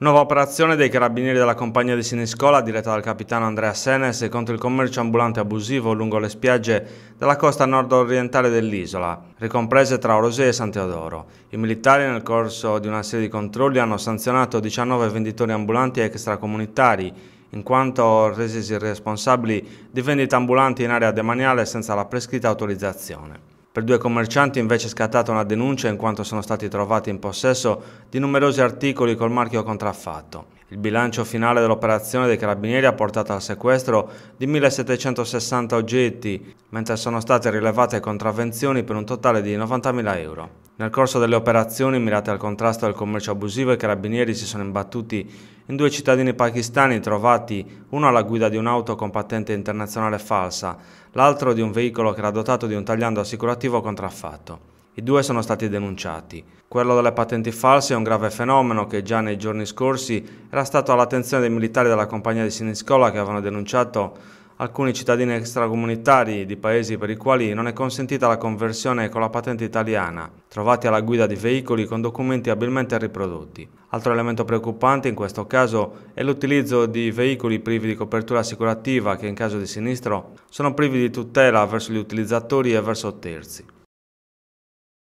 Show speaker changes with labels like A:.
A: Nuova operazione dei carabinieri della compagnia di Siniscola diretta dal capitano Andrea Senes contro il commercio ambulante abusivo lungo le spiagge della costa nord-orientale dell'isola, ricomprese tra Orosè e San Teodoro. I militari nel corso di una serie di controlli hanno sanzionato 19 venditori ambulanti extracomunitari in quanto resisi responsabili di vendita ambulanti in area demaniale senza la prescritta autorizzazione. Per due commercianti invece è scattata una denuncia in quanto sono stati trovati in possesso di numerosi articoli col marchio contraffatto. Il bilancio finale dell'operazione dei carabinieri ha portato al sequestro di 1760 oggetti, mentre sono state rilevate contravvenzioni per un totale di 90.000 euro. Nel corso delle operazioni mirate al contrasto al commercio abusivo, i carabinieri si sono imbattuti in due cittadini pakistani trovati, uno alla guida di un'auto con patente internazionale falsa, l'altro di un veicolo che era dotato di un tagliando assicurativo contraffatto. I due sono stati denunciati. Quello delle patenti false è un grave fenomeno che già nei giorni scorsi era stato all'attenzione dei militari della compagnia di Siniscola che avevano denunciato alcuni cittadini extracomunitari di paesi per i quali non è consentita la conversione con la patente italiana, trovati alla guida di veicoli con documenti abilmente riprodotti. Altro elemento preoccupante in questo caso è l'utilizzo di veicoli privi di copertura assicurativa che in caso di sinistro sono privi di tutela verso gli utilizzatori e verso terzi.